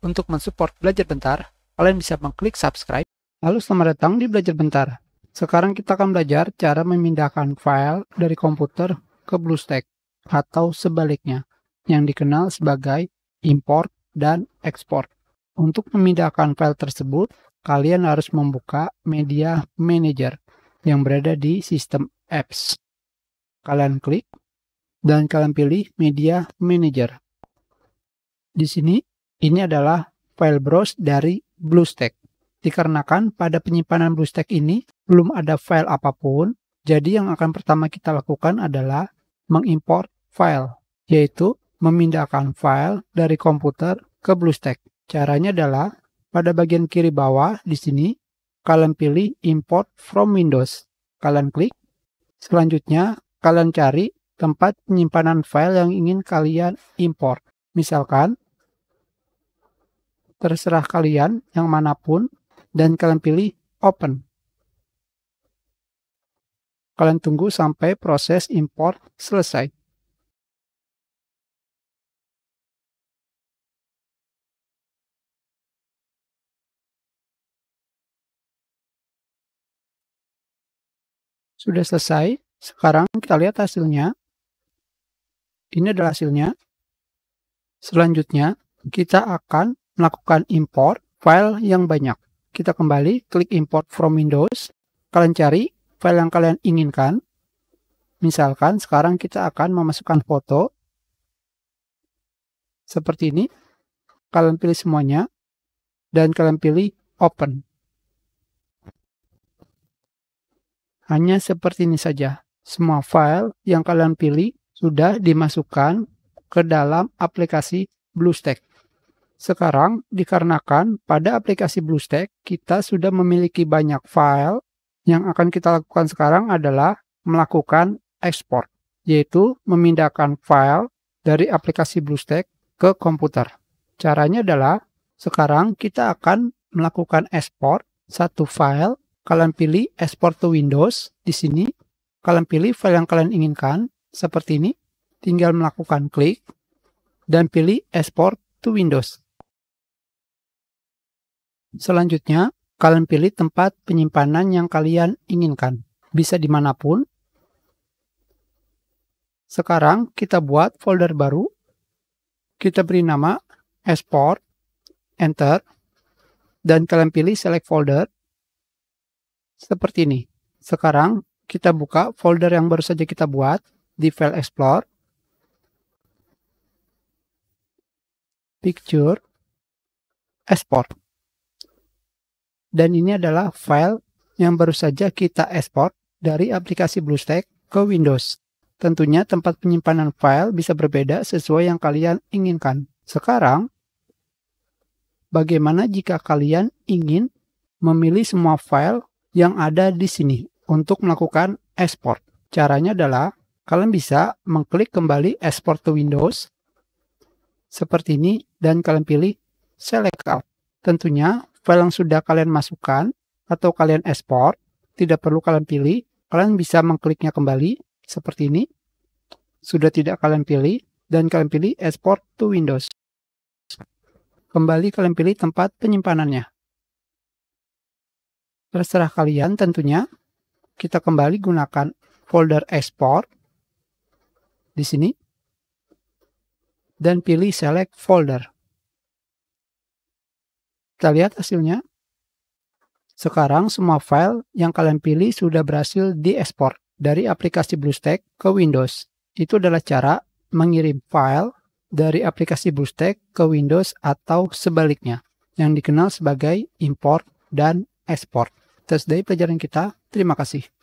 Untuk mensupport Belajar Bentar, kalian bisa mengklik subscribe. Halo, selamat datang di Belajar Bentar. Sekarang kita akan belajar cara memindahkan file dari komputer ke BlueStack atau sebaliknya, yang dikenal sebagai import dan export. Untuk memindahkan file tersebut, kalian harus membuka Media Manager yang berada di sistem apps. Kalian klik dan kalian pilih Media Manager. Di sini ini adalah file browse dari BlueStack. Dikarenakan pada penyimpanan BlueStack ini belum ada file apapun, jadi yang akan pertama kita lakukan adalah mengimport file, yaitu memindahkan file dari komputer ke BlueStack. Caranya adalah pada bagian kiri bawah di sini kalian pilih import from Windows. Kalian klik. Selanjutnya kalian cari tempat penyimpanan file yang ingin kalian import. Misalkan terserah kalian yang manapun dan kalian pilih open. Kalian tunggu sampai proses import selesai. Sudah selesai. Sekarang kita lihat hasilnya. Ini adalah hasilnya. Selanjutnya, kita akan melakukan import file yang banyak. Kita kembali, klik import from Windows. Kalian cari file yang kalian inginkan. Misalkan sekarang kita akan memasukkan foto. Seperti ini. Kalian pilih semuanya. Dan kalian pilih open. Hanya seperti ini saja. Semua file yang kalian pilih sudah dimasukkan ke dalam aplikasi BlueStack. Sekarang, dikarenakan pada aplikasi BlueStack, kita sudah memiliki banyak file, yang akan kita lakukan sekarang adalah melakukan ekspor, yaitu memindahkan file dari aplikasi BlueStack ke komputer. Caranya adalah, sekarang kita akan melakukan ekspor satu file, kalian pilih export to Windows di sini, kalian pilih file yang kalian inginkan, seperti ini, tinggal melakukan klik, dan pilih export to Windows. Selanjutnya, kalian pilih tempat penyimpanan yang kalian inginkan. Bisa dimanapun. Sekarang kita buat folder baru. Kita beri nama export, enter, dan kalian pilih select folder seperti ini. Sekarang kita buka folder yang baru saja kita buat di file explore, picture, export. Dan ini adalah file yang baru saja kita export dari aplikasi BlueStack ke Windows. Tentunya tempat penyimpanan file bisa berbeda sesuai yang kalian inginkan. Sekarang, bagaimana jika kalian ingin memilih semua file yang ada di sini untuk melakukan export? Caranya adalah kalian bisa mengklik kembali export ke Windows seperti ini dan kalian pilih select all. Tentunya file yang sudah kalian masukkan atau kalian ekspor, tidak perlu kalian pilih. Kalian bisa mengkliknya kembali seperti ini. Sudah tidak kalian pilih dan kalian pilih export to Windows. Kembali kalian pilih tempat penyimpanannya. Terserah kalian tentunya. Kita kembali gunakan folder export di sini dan pilih select folder. Kita lihat hasilnya. Sekarang semua file yang kalian pilih sudah berhasil diekspor dari aplikasi BlueStack ke Windows. Itu adalah cara mengirim file dari aplikasi BlueStack ke Windows atau sebaliknya yang dikenal sebagai import dan export. tes dari pelajaran kita. Terima kasih.